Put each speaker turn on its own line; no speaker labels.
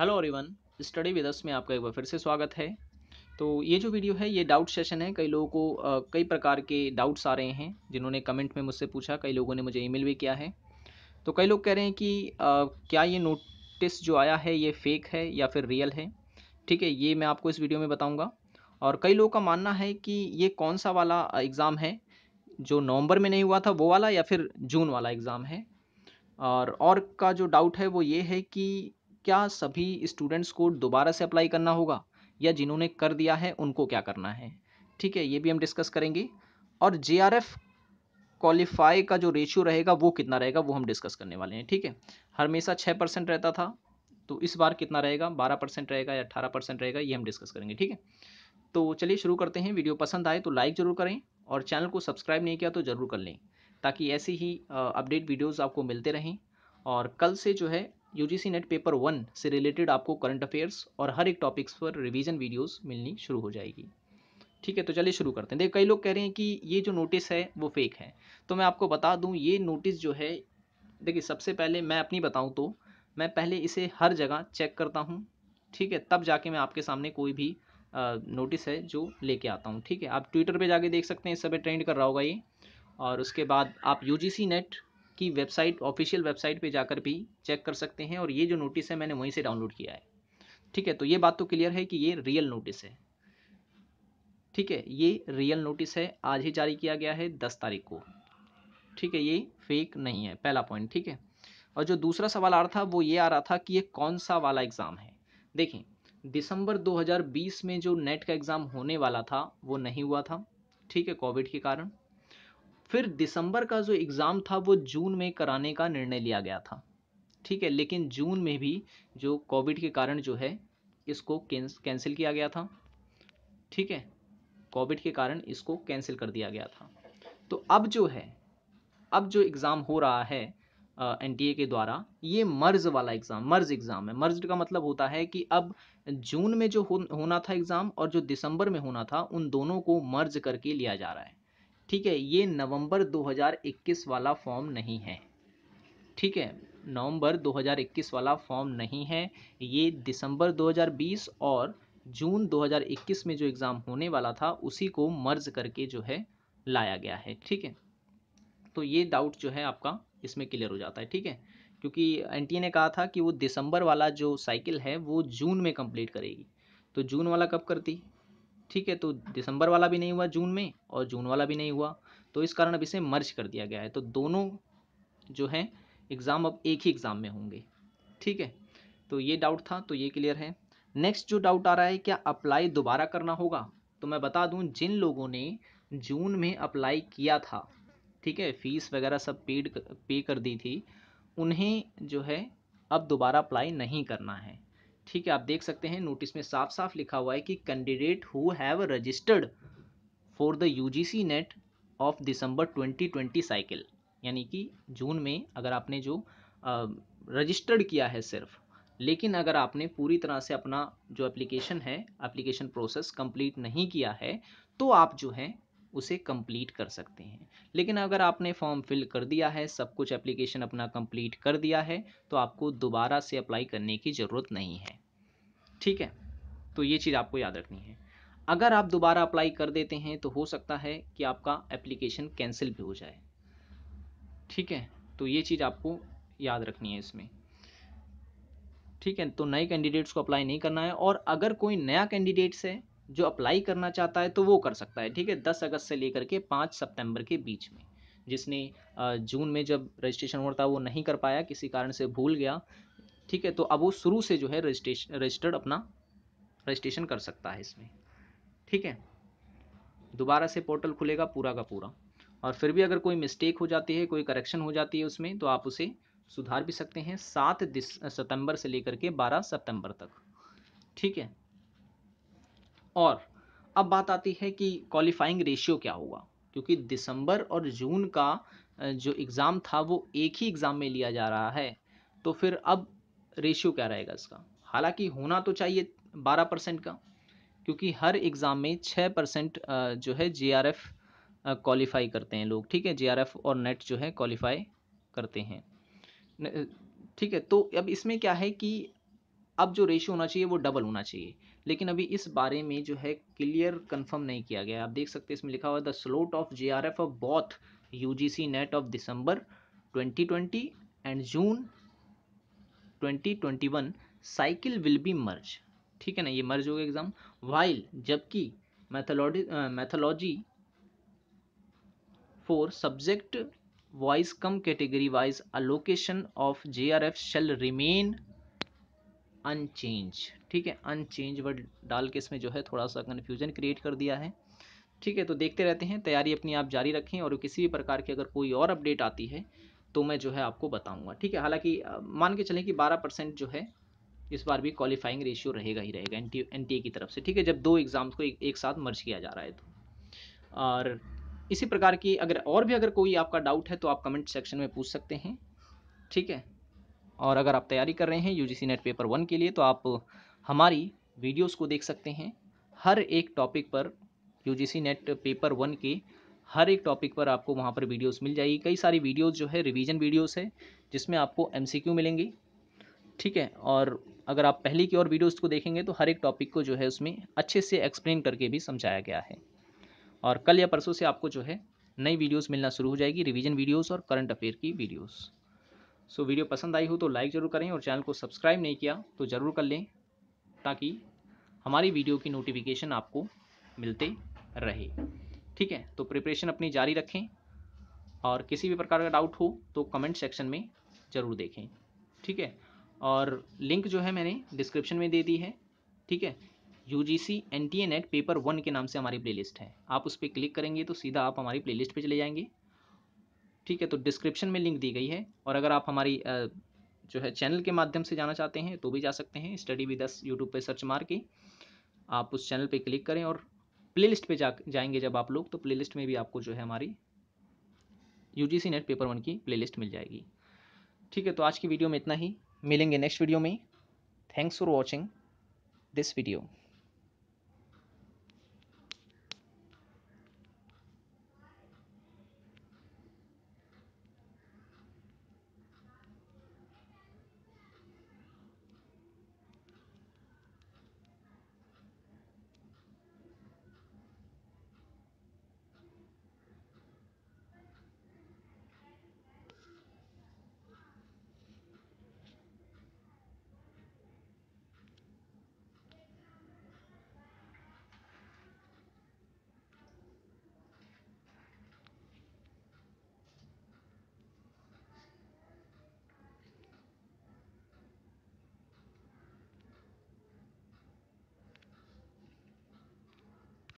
hello everyone study with us में आपका एक बार फिर से स्वागत है तो ये जो वीडियो है ये डाउट सेशन है कई लोगों को आ, कई प्रकार के डाउट्स आ रहे हैं जिन्होंने कमेंट में मुझसे पूछा कई लोगों ने मुझे ईमेल भी किया है तो कई लोग कह रहे हैं कि आ, क्या ये नोटिस जो आया है ये फेक है या फिर रियल है ठीक है ये मैं आपको इस वीडियो में बताऊँगा और कई लोगों का मानना है कि ये कौन सा वाला एग्ज़ाम है जो नवंबर में नहीं हुआ था वो वाला या फिर जून वाला एग्ज़ाम है और और का जो डाउट है वो ये है कि क्या सभी स्टूडेंट्स को दोबारा से अप्लाई करना होगा या जिन्होंने कर दिया है उनको क्या करना है ठीक है ये भी हम डिस्कस करेंगे और जे आर एफ क्वालिफाई का जो रेशियो रहेगा वो कितना रहेगा वो हम डिस्कस करने वाले हैं ठीक है हमेशा छः परसेंट रहता था तो इस बार कितना रहेगा बारह परसेंट रहेगा या अठारह परसेंट रहेगा ये हम डिस्कस करेंगे ठीक है तो चलिए शुरू करते हैं वीडियो पसंद आए तो लाइक ज़रूर करें और चैनल को सब्सक्राइब नहीं किया तो ज़रूर कर लें ताकि ऐसी ही अपडेट वीडियोज़ आपको मिलते रहें और कल से जो है U G NET paper one से रिलेटेड आपको करंट अफेयर्स और हर एक टॉपिक्स पर रिविज़न वीडियोज़ मिलनी शुरू हो जाएगी ठीक है तो चलिए शुरू करते हैं देखिए कई लोग कह रहे हैं कि ये जो नोटिस है वो फेक है तो मैं आपको बता दूं ये नोटिस जो है देखिए सबसे पहले मैं अपनी बताऊं तो मैं पहले इसे हर जगह चेक करता हूं ठीक है तब जाके मैं आपके सामने कोई भी आ, नोटिस है जो लेके आता हूँ ठीक है आप ट्विटर पर जाके देख सकते हैं इस समय ट्रेंड कर रहा होगा ये और उसके बाद आप यू नेट की वेबसाइट ऑफिशियल वेबसाइट पे जाकर भी चेक कर सकते हैं और ये जो नोटिस है मैंने वहीं से डाउनलोड किया है ठीक है तो ये बात तो क्लियर है कि ये रियल नोटिस है ठीक है ये रियल नोटिस है आज ही जारी किया गया है दस तारीख को ठीक है ये फेक नहीं है पहला पॉइंट ठीक है और जो दूसरा सवाल आ रहा था वो ये आ रहा था कि ये कौन सा वाला एग्ज़ाम है देखें दिसंबर 2020 में जो नेट का एग्ज़ाम होने वाला था वो नहीं हुआ था ठीक है कोविड के कारण फिर दिसंबर का जो एग्ज़ाम था वो जून में कराने का निर्णय लिया गया था ठीक है लेकिन जून में भी जो कोविड के कारण जो है इसको कैंसिल किया गया था ठीक है कोविड के कारण इसको कैंसिल कर दिया गया था तो अब जो है अब जो एग्ज़ाम हो रहा है एन uh, के द्वारा ये मर्ज वाला एग्ज़ाम मर्ज एग्ज़ाम है मर्ज का मतलब होता है कि अब जून में जो हो, होना था एग्ज़ाम और जो दिसंबर में होना था उन दोनों को मर्ज करके लिया जा रहा है ठीक है ये नवंबर 2021 वाला फॉर्म नहीं है ठीक है नवंबर 2021 वाला फॉर्म नहीं है ये दिसंबर 2020 और जून 2021 में जो एग्ज़ाम होने वाला था उसी को मर्ज करके जो है लाया गया है ठीक है तो ये डाउट जो है आपका इसमें क्लियर हो जाता है ठीक है क्योंकि एनटीए ने कहा था कि वो दिसंबर वाला जो साइकिल है वो जून में कंप्लीट करेगी तो जून वाला कब करती ठीक है तो दिसंबर वाला भी नहीं हुआ जून में और जून वाला भी नहीं हुआ तो इस कारण अब इसे मर्ज कर दिया गया है तो दोनों जो है एग्ज़ाम अब एक ही एग्ज़ाम में होंगे ठीक है तो ये डाउट था तो ये क्लियर है नेक्स्ट जो डाउट आ रहा है क्या अप्लाई दोबारा करना होगा तो मैं बता दूँ जिन लोगों ने जून में अप्लाई किया था ठीक है फीस वगैरह सब पेड पे कर दी थी उन्हें जो है अब दोबारा अप्लाई नहीं करना है ठीक है आप देख सकते हैं नोटिस में साफ साफ लिखा हुआ है कि candidate who have registered for the U NET of December 2020 cycle यानी कि जून में अगर आपने जो रजिस्टर्ड किया है सिर्फ लेकिन अगर आपने पूरी तरह से अपना जो एप्लीकेशन है एप्लीकेशन प्रोसेस कंप्लीट नहीं किया है तो आप जो है उसे कंप्लीट कर सकते हैं लेकिन अगर आपने फॉर्म फिल कर दिया है सब कुछ एप्लीकेशन अपना कंप्लीट कर दिया है तो आपको दोबारा से अप्लाई करने की ज़रूरत नहीं है ठीक है तो ये चीज़ आपको याद रखनी है अगर आप दोबारा अप्लाई कर देते हैं तो हो सकता है कि आपका एप्लीकेशन कैंसिल भी हो जाए ठीक है तो ये चीज़ आपको याद रखनी है इसमें ठीक है तो नए कैंडिडेट्स को अप्लाई नहीं करना है और अगर कोई नया कैंडिडेट्स है जो अप्लाई करना चाहता है तो वो कर सकता है ठीक है दस अगस्त से लेकर के पाँच सितंबर के बीच में जिसने जून में जब रजिस्ट्रेशन हुआ था वो नहीं कर पाया किसी कारण से भूल गया ठीक है तो अब वो शुरू से जो है रजिस्ट्रेशन रजिस्टर्ड अपना रजिस्ट्रेशन कर सकता है इसमें ठीक है दोबारा से पोर्टल खुलेगा पूरा का पूरा और फिर भी अगर कोई मिस्टेक हो जाती है कोई करेक्शन हो जाती है उसमें तो आप उसे सुधार भी सकते हैं सात सितंबर से लेकर के बारह सितंबर तक ठीक है और अब बात आती है कि क्वालिफाइंग रेशियो क्या होगा क्योंकि दिसंबर और जून का जो एग्ज़ाम था वो एक ही एग्ज़ाम में लिया जा रहा है तो फिर अब रेशियो क्या रहेगा इसका हालांकि होना तो चाहिए बारह परसेंट का क्योंकि हर एग्ज़ाम में छः परसेंट जो है जे आर एफ क्वालिफाई करते हैं लोग ठीक है जे आर एफ और नेट जो है क्वालिफाई करते हैं ठीक है तो अब इसमें क्या है कि अब जो रेशियो होना चाहिए वो डबल होना चाहिए लेकिन अभी इस बारे में जो है क्लियर कंफर्म नहीं किया गया आप देख सकते हैं इसमें लिखा हुआ है the slot of J R F of both U G C NET of December twenty twenty and June 2021 cycle will be merge ठीक है ना ये मर्ज होगा एग्जाम वाइल जबकि methodology methodology for subject wise cum category wise allocation of J R F shall remain unchange ठीक है unchange word डाल के इसमें जो है थोड़ा सा कन्फ्यूजन क्रिएट कर दिया है ठीक है तो देखते रहते हैं तैयारी अपनी आप जारी रखें और किसी भी प्रकार की अगर कोई और अपडेट आती है तो मैं जो है आपको बताऊंगा ठीक है हालांकि मान के चलें कि 12 परसेंट जो है इस बार भी क्वालिफाइंग रेशियो रहेगा ही रहेगा एन टी की तरफ से ठीक है जब दो एग्ज़ाम्स को एक, एक साथ मर्ज किया जा रहा है तो और इसी प्रकार की अगर और भी अगर कोई आपका डाउट है तो आप कमेंट सेक्शन में पूछ सकते हैं ठीक है और अगर आप तैयारी कर रहे हैं यू नेट पेपर वन के लिए तो आप हमारी वीडियोस को देख सकते हैं हर एक टॉपिक पर यू नेट पेपर वन के हर एक टॉपिक पर आपको वहाँ पर वीडियोस मिल जाएगी कई सारी वीडियोस जो है रिवीजन वीडियोस है जिसमें आपको एमसीक्यू मिलेंगी ठीक है और अगर आप पहले की और वीडियोस को देखेंगे तो हर एक टॉपिक को जो है उसमें अच्छे से एक्सप्लेन करके भी समझाया गया है और कल या परसों से आपको जो है नई वीडियोज़ मिलना शुरू हो जाएगी रिविज़न वीडियोज़ और करंट अफेयर की वीडियोज़ सो वीडियो पसंद आई हो तो लाइक ज़रूर करें और चैनल को सब्सक्राइब नहीं किया तो ज़रूर कर लें ताकि हमारी वीडियो की नोटिफिकेशन आपको मिलते रहे ठीक है तो प्रिपरेशन अपनी जारी रखें और किसी भी प्रकार का डाउट हो तो कमेंट सेक्शन में ज़रूर देखें ठीक है और लिंक जो है मैंने डिस्क्रिप्शन में दे दी है ठीक है U G C N T A at paper one के नाम से हमारी प्लेलिस्ट है आप उस पर क्लिक करेंगे तो सीधा आप हमारी प्लेलिस्ट पे चले जाएंगे ठीक है तो डिस्क्रिप्शन में लिंक दी गई है और अगर आप हमारी जो है चैनल के माध्यम से जाना चाहते हैं तो भी जा सकते हैं स्टडी विद दस यूट्यूब पर सर्च मार के आप उस चैनल पर क्लिक करें और प्लेलिस्ट पे जा जाएंगे जब आप लोग तो प्लेलिस्ट में भी आपको जो है हमारी यू नेट पेपर वन की प्लेलिस्ट मिल जाएगी ठीक है तो आज की वीडियो में इतना ही मिलेंगे नेक्स्ट वीडियो में thanks for watching this video